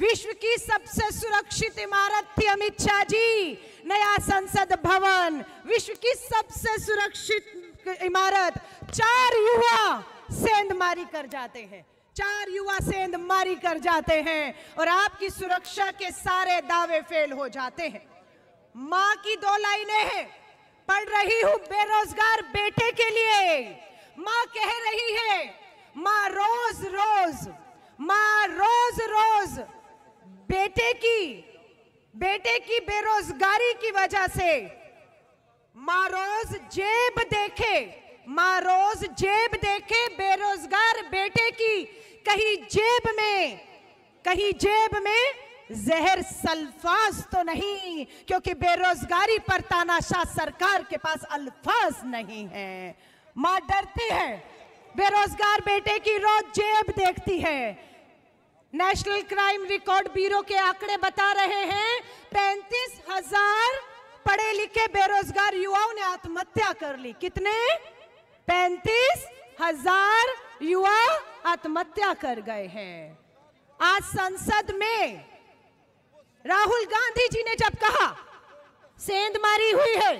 विश्व की सबसे सुरक्षित इमारत थी अमित शाह जी नया संसद भवन विश्व की सबसे सुरक्षित इमारत चार युवा सेंध मारी कर जाते हैं चार युवा सेंध मारी कर जाते हैं और आपकी सुरक्षा के सारे दावे फेल हो जाते हैं माँ की दो लाइने हैं पढ़ रही हूँ बेरोजगार बेटे के लिए माँ कह रही है माँ रोज रोज माँ रोज रोज बेटे की बेटे की बेरोजगारी की वजह से माँ रोज जेब देखे माँ रोज जेब देखे बेरोजगार बेटे की कहीं जेब में कहीं जेब में जहर सल्फाज तो नहीं क्योंकि बेरोजगारी पर तानाशाह सरकार के पास अल्फाज नहीं है माँ डरती है बेरोजगार बेटे की रोज जेब देखती है नेशनल क्राइम रिकॉर्ड ब्यूरो के आंकड़े बता रहे हैं पैंतीस हजार पढ़े लिखे बेरोजगार युवाओं ने आत्महत्या कर ली कितने पैंतीस हजार युवा आत्महत्या कर गए हैं आज संसद में राहुल गांधी जी ने जब कहा सेंध मारी हुई है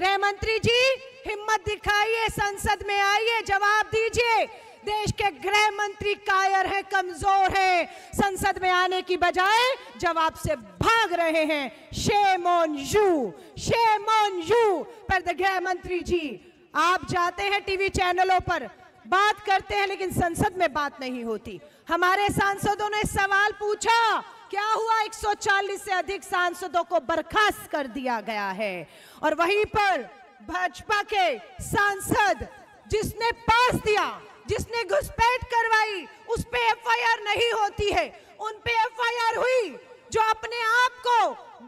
गृह मंत्री जी हिम्मत दिखाइए संसद में आइए जवाब दीजिए देश के गृह मंत्री कायर हैं कमजोर हैं संसद में आने की बजाय जवाब से भाग रहे हैं shame on you shame on you पर गृह मंत्री जी आप जाते हैं टीवी चैनलों पर बात करते हैं लेकिन संसद में बात नहीं होती हमारे सांसदों ने सवाल पूछा क्या हुआ 140 से अधिक सांसदों को बर्खास्त कर दिया गया है और वहीं पर भाजपा के सांसद जिसने पास दिया जिसने घुसपैठ करवाई उस पे एफआईआर नहीं होती है उन पे एफआईआर हुई जो अपने आप को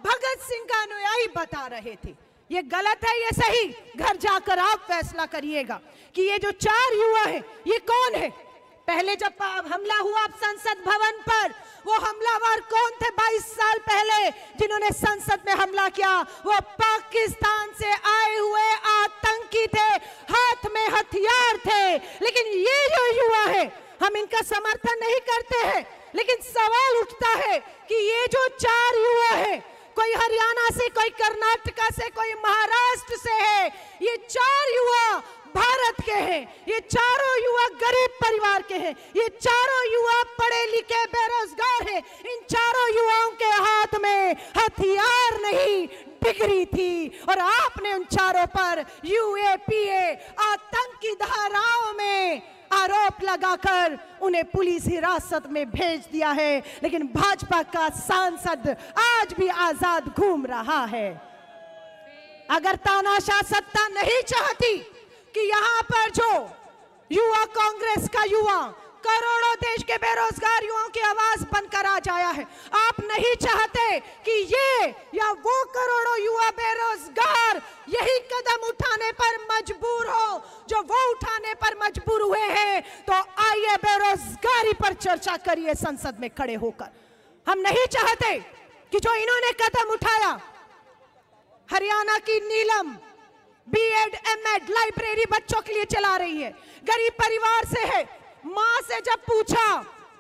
भगत सिंह का अनुयायी बता रहे थे ये गलत है ये सही घर जाकर आप फैसला करिएगा कि ये जो चार युवा है ये कौन है पहले जब हमला हुआ आप संसद भवन पर वो हमलावर कौन थे 22 साल पहले जिन्होंने संसद में हमला किया वो पाकिस्तान से आए हुए आतंक लड़की थे हाथ में हथियार थे लेकिन ये जो युवा है हम इनका समर्थन नहीं करते हैं लेकिन सवाल उठता है कि ये जो चार युवा है कोई हरियाणा से कोई कर्नाटका से कोई महाराष्ट्र से है ये चार युवा भारत के हैं ये चारों युवा गरीब परिवार के हैं ये चारों युवा पढ़े लिखे बेरोजगार हैं इन चारों युवाओं के हाथ में हथियार नहीं बिगड़ी थी और आपने उन चारों पर यूएपीए आतंकी धाराओं में आरोप लगाकर उन्हें पुलिस हिरासत में भेज दिया है लेकिन भाजपा का सांसद आज भी आजाद घूम रहा है अगर तानाशाह सत्ता नहीं चाहती कि यहां पर जो युवा कांग्रेस का युवा करोड़ों देश के बेरोजगार युवाओं की आवाज बनकर आ जाया है आप नहीं चाहते कि ये या वो करोड़ों युवा बेरोजगार यही कदम उठाने पर मजबूर हो जो वो उठाने पर मजबूर हुए हैं तो आइए बेरोजगारी पर चर्चा करिए संसद में खड़े होकर हम नहीं चाहते कि जो इन्होंने कदम उठाया हरियाणा की नीलम बीएड एमएड लाइब्रेरी बच्चों के लिए चला रही है गरीब परिवार से है माँ से जब पूछा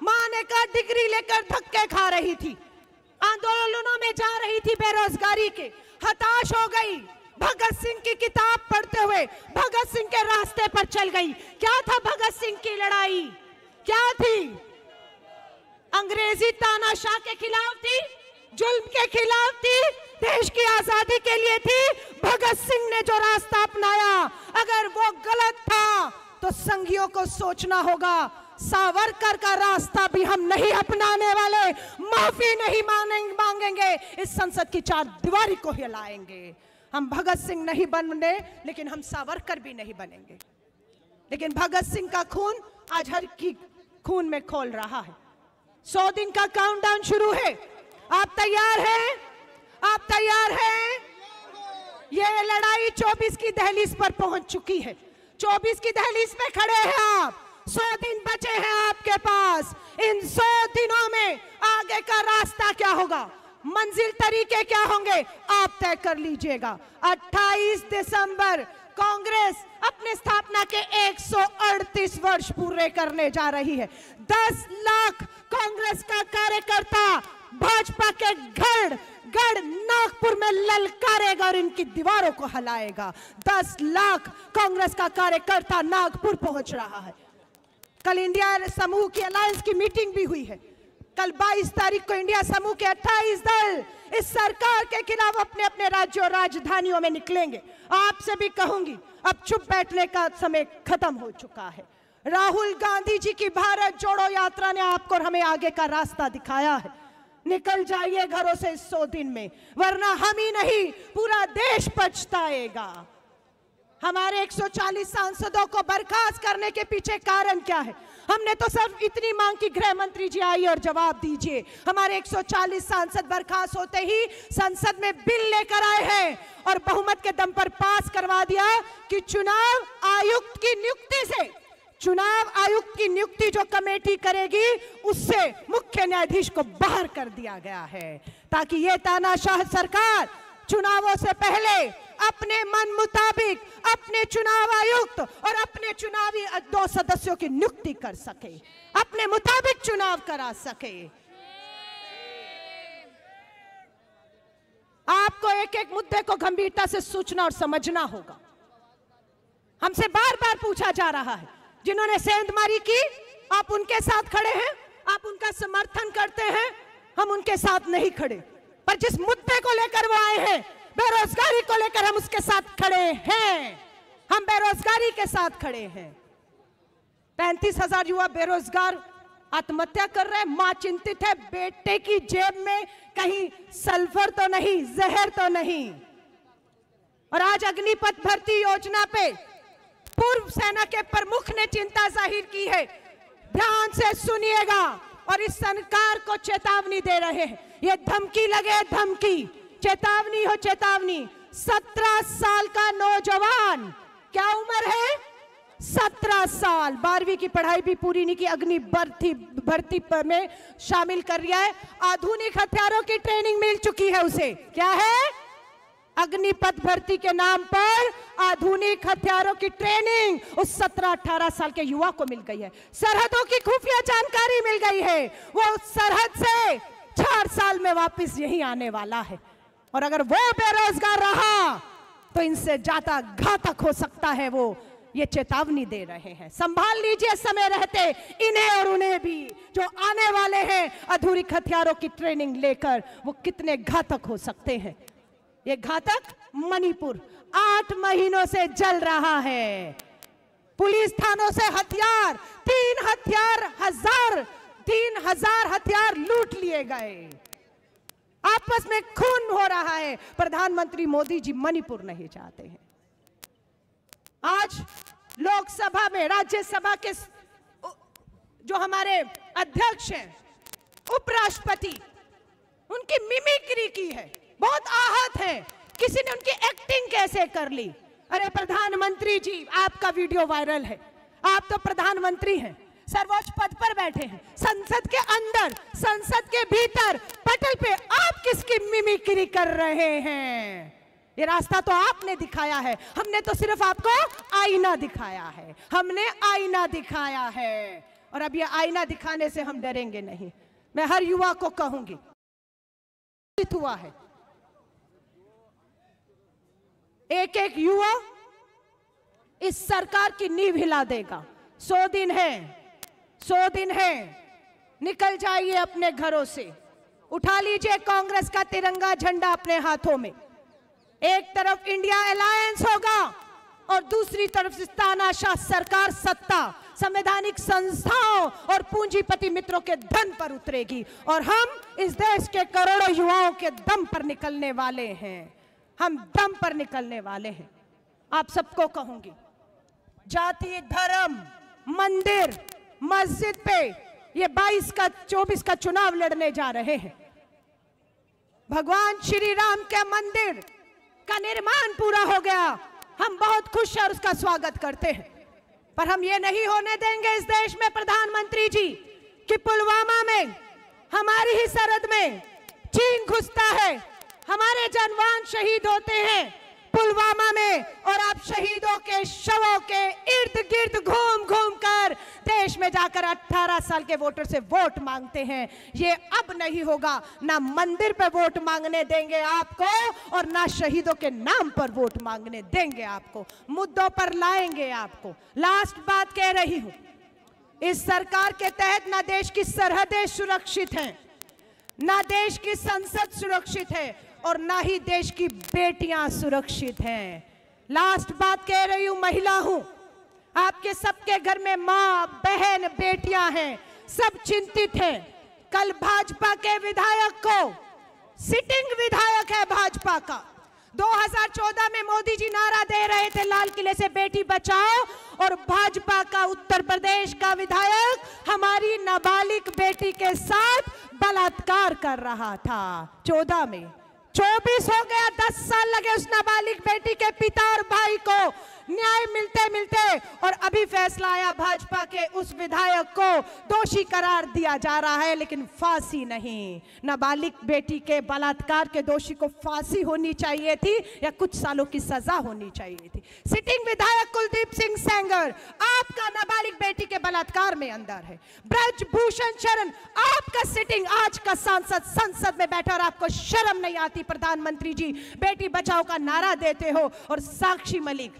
माँ ने कहा डिग्री लेकर धक्के खा रही थी आंदोलनों में जा रही थी बेरोजगारी के हताश हो गई भगत सिंह की किताब पढ़ते हुए भगत सिंह के रास्ते पर चल गई क्या था भगत सिंह की लड़ाई क्या थी अंग्रेजी तानाशाह के खिलाफ थी जुल्म के खिलाफ थी देश की आजादी के लिए थी भगत सिंह ने जो रास्ता अपनाया अगर वो गलत था तो संघियों को सोचना होगा सावरकर का रास्ता भी हम नहीं अपनाने वाले माफी नहीं मांगेंगे मांगेंगे इस संसद की चार दीवारी को हिलाएंगे हम भगत सिंह नहीं बनने लेकिन हम सावरकर भी नहीं बनेंगे लेकिन भगत सिंह का खून आज हर की खून में खोल रहा है सौ दिन का काउंटडाउन शुरू है आप तैयार हैं आप तैयार हैं ये लड़ाई 24 की दहलीज पर पहुंच चुकी है चौबीस की दहलीस में खड़े हैं आप सौ दिन बचे हैं आपके पास इन सौ दिनों में आगे का रास्ता क्या होगा मंजिल तरीके क्या होंगे आप तय कर लीजिएगा 28 दिसंबर कांग्रेस अपने स्थापना के 138 वर्ष पूरे करने जा रही है 10 लाख कांग्रेस का कार्यकर्ता भाजपा के गढ़ गढ़ नागपुर में ललकारेगा और इनकी दीवारों को हलाएगा दस लाख कांग्रेस का कार्यकर्ता नागपुर पहुंच रहा है कल इंडिया समूह की अलायंस की मीटिंग भी हुई है कल 22 तारीख को इंडिया समूह के 28 दल इस सरकार के खिलाफ अपने अपने राज्यों और राजधानियों में निकलेंगे आपसे भी कहूंगी अब चुप बैठने का समय खत्म हो चुका है राहुल गांधी जी की भारत जोड़ो यात्रा ने आपको और हमें आगे का रास्ता दिखाया है निकल जाइए घरों से इस सौ दिन में वरना हम ही नहीं पूरा देश पछताएगा हमारे 140 सांसदों को बर्खास्त करने के पीछे कारण क्या है हमने तो सिर्फ इतनी मांग की गृह मंत्री जी आई और जवाब दीजिए हमारे 140 सांसद बर्खास्त होते ही संसद में बिल लेकर आए हैं और बहुमत के दम पर पास करवा दिया कि चुनाव आयुक्त की नियुक्ति से चुनाव आयुक्त की नियुक्ति जो कमेटी करेगी उससे मुख्य न्यायाधीश को बाहर कर दिया गया है ताकि ये तानाशाह सरकार चुनावों से पहले अपने मन मुताबिक अपने चुनाव आयुक्त और अपने चुनावी दो सदस्यों की नियुक्ति कर सके अपने मुताबिक चुनाव करा सके आपको एक एक मुद्दे को गंभीरता से सोचना और समझना होगा हमसे बार बार पूछा जा रहा है जिन्होंने सेंध मारी की आप उनके साथ खड़े हैं आप उनका समर्थन करते हैं हम उनके साथ नहीं खड़े पर जिस मुद्दे को लेकर वो आए हैं बेरोजगारी को लेकर हम उसके साथ खड़े हैं हम बेरोजगारी के साथ खड़े हैं पैंतीस हजार युवा बेरोजगार आत्महत्या कर रहे मां चिंतित है बेटे की जेब में कहीं सल्फर तो नहीं जहर तो नहीं और आज अग्निपथ भर्ती योजना पे पूर्व सेना के प्रमुख ने चिंता जाहिर की है ध्यान से सुनिएगा और इस सरकार को चेतावनी दे रहे हैं ये धमकी लगे धमकी चेतावनी हो चेतावनी सत्रह साल का नौजवान क्या उम्र है सत्रह साल बारहवीं की पढ़ाई भी पूरी नहीं की अग्नि भर्ती भर्ती में शामिल कर लिया है आधुनिक हथियारों की ट्रेनिंग मिल चुकी है उसे क्या है अग्निपथ भर्ती के नाम पर आधुनिक हथियारों की ट्रेनिंग उस सत्रह अठारह साल के युवा को मिल गई है सरहदों की खुफिया जानकारी मिल गई है वो सरहद से चार साल में वापस यही आने वाला है और अगर वो बेरोजगार रहा तो इनसे ज्यादा घातक हो सकता है वो ये चेतावनी दे रहे हैं संभाल लीजिए समय रहते इन्हें और उन्हें भी जो आने वाले हैं अधूरी हथियारों की ट्रेनिंग लेकर वो कितने घातक हो सकते हैं ये घातक मणिपुर आठ महीनों से जल रहा है पुलिस थानों से हथियार तीन हथियार हजार तीन हजार हथियार लूट लिए गए आपस में खून हो रहा है प्रधानमंत्री मोदी जी मणिपुर नहीं चाहते हैं आज लोकसभा में राज्यसभा के जो हमारे अध्यक्ष हैं उपराष्ट्रपति उनकी मिमिक्री की है बहुत आहत है किसी ने उनकी एक्टिंग कैसे कर ली अरे प्रधानमंत्री जी आपका वीडियो वायरल है आप तो प्रधानमंत्री हैं सर्वोच्च पद पर बैठे हैं संसद के अंदर संसद के भीतर पटल पे आप किसकी मिमिक्री कर रहे हैं ये रास्ता तो आपने दिखाया है हमने तो सिर्फ आपको आईना दिखाया है हमने आईना दिखाया है और अब ये आईना दिखाने से हम डरेंगे नहीं मैं हर युवा को कहूंगी हुआ है एक एक युवा इस सरकार की नींव हिला देगा सौ दिन है सौ दिन है निकल जाइए अपने घरों से उठा लीजिए कांग्रेस का तिरंगा झंडा अपने हाथों में एक तरफ इंडिया अलायंस होगा और दूसरी तरफ तानाशाह सरकार सत्ता संवैधानिक संस्थाओं और पूंजीपति मित्रों के धन पर उतरेगी और हम इस देश के करोड़ों युवाओं के दम पर निकलने वाले हैं हम दम पर निकलने वाले हैं आप सबको कहूंगी जाति धर्म मंदिर मस्जिद पे ये 22 का 24 का चुनाव लड़ने जा रहे हैं भगवान श्री राम के मंदिर का निर्माण पूरा हो गया हम बहुत खुश और उसका स्वागत करते हैं पर हम ये नहीं होने देंगे इस देश में प्रधानमंत्री जी कि पुलवामा में हमारी ही सरहद में चीन घुसता है हमारे जनवान शहीद होते हैं पुलवामा में और आप शहीदों के शवों के इर्द गिर्द घूम घूम कर देश में जाकर 18 साल के वोटर से वोट मांगते हैं ये अब नहीं होगा ना मंदिर पर वोट मांगने देंगे आपको और ना शहीदों के नाम पर वोट मांगने देंगे आपको मुद्दों पर लाएंगे आपको लास्ट बात कह रही हूं इस सरकार के तहत ना देश की सरहदें सुरक्षित हैं ना देश की संसद सुरक्षित है और ना ही देश की बेटियां सुरक्षित हैं लास्ट बात कह रही हूं महिला हूं आपके सबके घर में माँ बहन बेटियां हैं सब चिंतित हैं कल भाजपा के विधायक को सिटिंग विधायक है भाजपा का 2014 में मोदी जी नारा दे रहे थे लाल किले से बेटी बचाओ और भाजपा का उत्तर प्रदेश का विधायक हमारी नाबालिग बेटी के साथ बलात्कार कर रहा था चौदह में चौबीस हो गया दस साल लगे उस नाबालिग बेटी के पिता और भाई को न्याय मिलते मिलते और अभी फैसला आया भाजपा के उस विधायक को दोषी करार दिया जा रहा है लेकिन फांसी नहीं नाबालिग बेटी के बलात्कार के दोषी को फांसी होनी चाहिए थी या कुछ सालों की सजा होनी चाहिए थी सिटिंग विधायक कुलदीप सिंह सेंगर आपका नाबालिग बेटी के बलात्कार में अंदर है ब्रजभूषण शरण आपका सिटिंग आज का सांसद संसद में बैठा और आपको शर्म नहीं आती प्रधानमंत्री जी बेटी बचाओ का नारा देते हो और साक्षी मलिक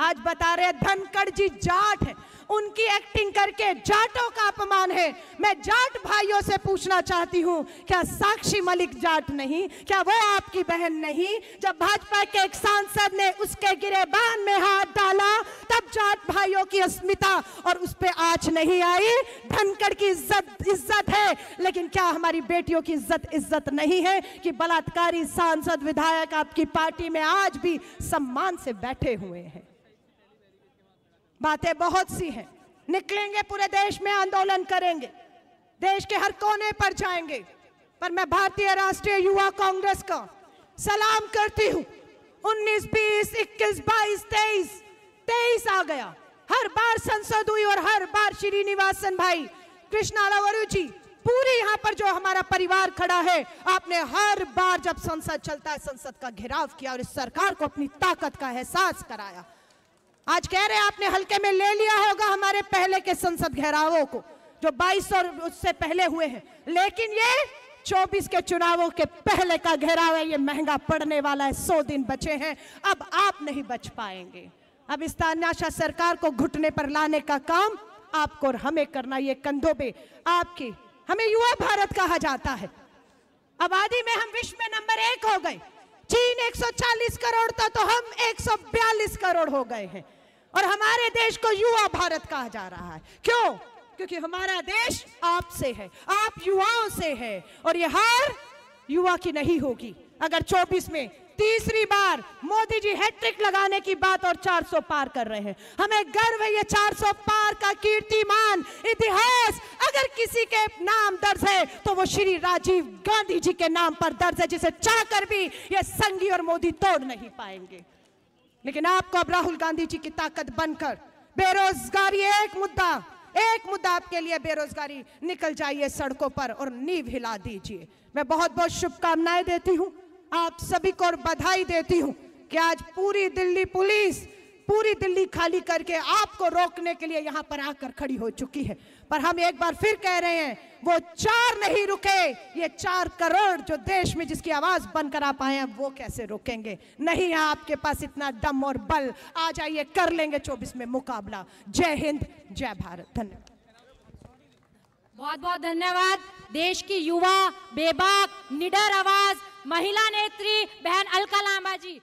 आज बता रहे धनकड़ जी जाट है उनकी एक्टिंग करके जाटों का अपमान है मैं जाट भाइयों से पूछना चाहती हूँ क्या साक्षी मलिक जाट नहीं क्या वो आपकी बहन नहीं जब भाजपा के एक सांसद ने उसके गिरेबान में हाथ डाला तब जाट भाइयों की अस्मिता और उस पर आँच नहीं आई धनखड़ की इज्जत इज्जत है लेकिन क्या हमारी बेटियों की इज्जत इज्जत नहीं है कि बलात्कारी सांसद विधायक आपकी पार्टी में आज भी सम्मान से बैठे हुए हैं बातें बहुत सी हैं निकलेंगे पूरे देश में आंदोलन करेंगे देश के हर कोने पर जाएंगे पर मैं भारतीय राष्ट्रीय युवा कांग्रेस का सलाम करती हूँ उन्नीस बीस इक्कीस बाईस तेईस तेईस आ गया हर बार संसद हुई और हर बार श्रीनिवासन भाई कृष्णा जी पूरे यहाँ पर जो हमारा परिवार खड़ा है आपने हर बार जब संसद चलता है संसद का घेराव किया और इस सरकार को अपनी ताकत का एहसास कराया आज कह रहे आपने हल्के में ले लिया होगा हमारे पहले के संसद घेरावों को जो 22 और उससे पहले हुए हैं लेकिन ये 24 के चुनावों के पहले का घेराव है ये महंगा पड़ने वाला है सौ दिन बचे हैं अब आप नहीं बच पाएंगे अब इस तानाशाह सरकार को घुटने पर लाने का काम आपको और हमें करना ये कंधों पे आपकी हमें युवा भारत कहा जाता है आबादी में हम विश्व में नंबर एक हो गए चीन 140 करोड़ था तो हम 142 करोड़ हो गए हैं और हमारे देश को युवा भारत कहा जा रहा है क्यों क्योंकि हमारा देश आपसे है आप युवाओं से है और यह हार युवा की नहीं होगी अगर 24 में तीसरी बार मोदी जी हैट्रिक लगाने की बात और 400 पार कर रहे हैं हमें गर्व है ये 400 पार का कीर्तिमान इतिहास अगर किसी के नाम दर्ज है तो वो श्री राजीव गांधी जी के नाम पर दर्ज है जिसे चाहकर भी ये संगी और मोदी तोड़ नहीं पाएंगे लेकिन आपको अब राहुल गांधी जी की ताकत बनकर बेरोजगारी एक मुद्दा एक मुद्दा आपके लिए बेरोजगारी निकल जाइए सड़कों पर और नींव हिला दीजिए मैं बहुत बहुत शुभकामनाएं देती हूँ आप सभी को और बधाई देती हूँ कि आज पूरी दिल्ली पुलिस पूरी दिल्ली खाली करके आपको रोकने के लिए यहाँ पर आकर खड़ी हो चुकी है पर हम एक बार फिर कह रहे हैं वो चार नहीं रुके ये चार करोड़ जो देश में जिसकी आवाज बनकर आ पाए हैं वो कैसे रुकेंगे नहीं है आपके पास इतना दम और बल आ जाइए कर लेंगे चौबीस में मुकाबला जय हिंद जय भारत धन्यवाद बहुत बहुत धन्यवाद देश की युवा बेबाक निडर आवाज महिला नेत्री बहन अलका लांबा जी